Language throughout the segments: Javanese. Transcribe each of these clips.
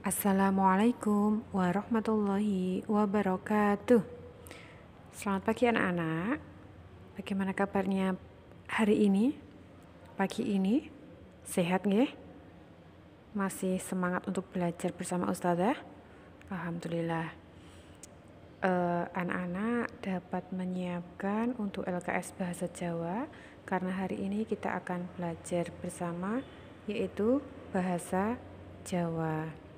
Assalamualaikum warahmatullahi wabarakatuh. Selamat pagi anak-anak. Bagaimana kabarnya hari ini? Pagi ini sehat nggih? Masih semangat untuk belajar bersama ustazah? Alhamdulillah. anak eh, anak-anak dapat menyiapkan untuk LKS Bahasa Jawa karena hari ini kita akan belajar bersama yaitu bahasa Jawa.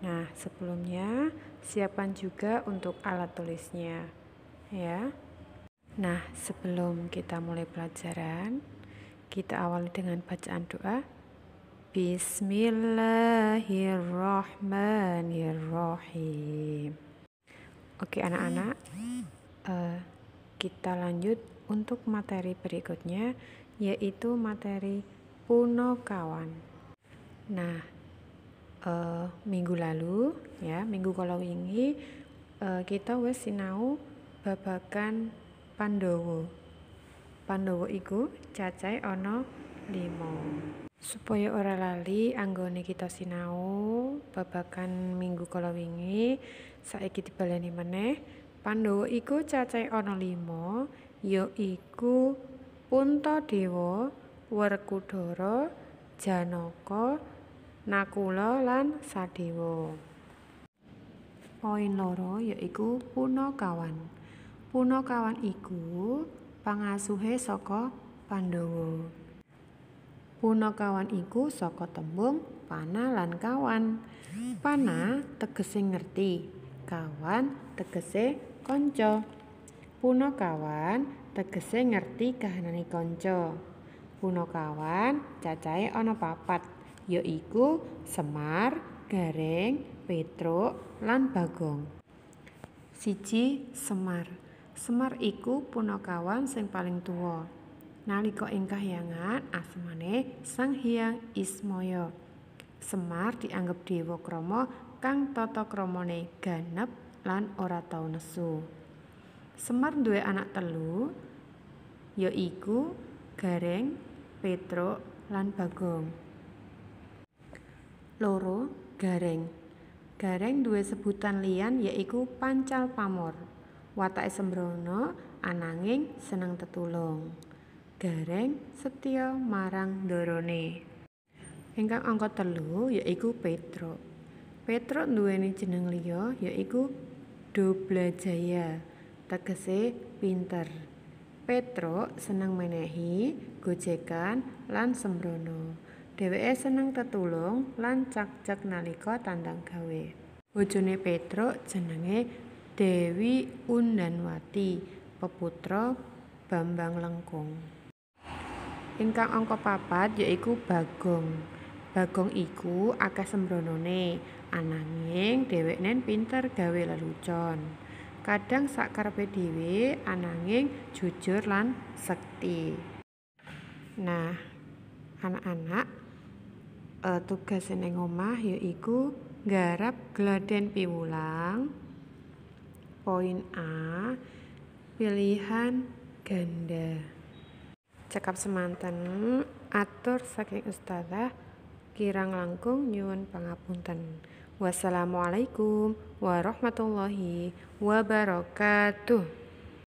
Nah, sebelumnya siapkan juga untuk alat tulisnya ya. Nah, sebelum kita mulai pelajaran, kita awali dengan bacaan doa. Bismillahirrahmanirrahim. Oke, anak-anak, uh, kita lanjut untuk materi berikutnya, yaitu materi punokawan. Nah, uh, minggu lalu ya minggu kalau ini uh, eh, kita wesinau sinau babakan Pandowo Pandowo iku cacai ono limo supaya ora lali anggone kita sinau babakan minggu kalau wingi saiki dibaleni meneh Pandowo iku cacai ono limo yo iku dewo Werkudara janoko Nakula lan Sadewa. Poin loro yaiku punakawan. Punakawan iku pangasuhe saka Pandhawa. Punakawan iku saka tembung pana lan kawan. Pana tegese ngerti, kawan tegese kanca. Punakawan tegese ngerti kahanane kanca. Punakawan cacahe ana papat. 4. yaiku Semar, Gareng, Petruk, lan Bagong. Siji Semar. Semar iku punakawan sing paling tuwa. Nalika ing kahyangan asmane Sang Hyang Ismaya. Semar dianggep dewa krama kang tata kramane ganep lan ora tau nesu. Semar duwe anak telu yaiku Gareng, Petruk, lan Bagong. loro gareng. Gareng duwe sebutan liyan yaiku pancal pamor. Watak sembrono ananging seneng tetulung. Gareng setia marang dorone. Ingkang angka telu yaiku Petro. Petro nduweni jeneng liya yaiku Doblajaya, tegese pinter. Petro seneng menehi gojekan lan sembrono. Dheweke seneng tetulung lan cak-cak nalika tandang gawe. Bojone Petruk jenenge Dewi Undanwati, peputra Bambang Lengkung. Ingkang angka papat yaiku Bagong. Bagong iku akeh sembronone, ananging dheweke pinter gawe lelucon. Kadang sakarepe dhewe ananging jujur lan sekti. Nah, anak-anak uh, tugas ning omah yaiku garap gladen piwulang poin A pilihan ganda cekap semanten atur saking ustazah kirang langkung nyuwun pangapunten wassalamualaikum warahmatullahi wabarakatuh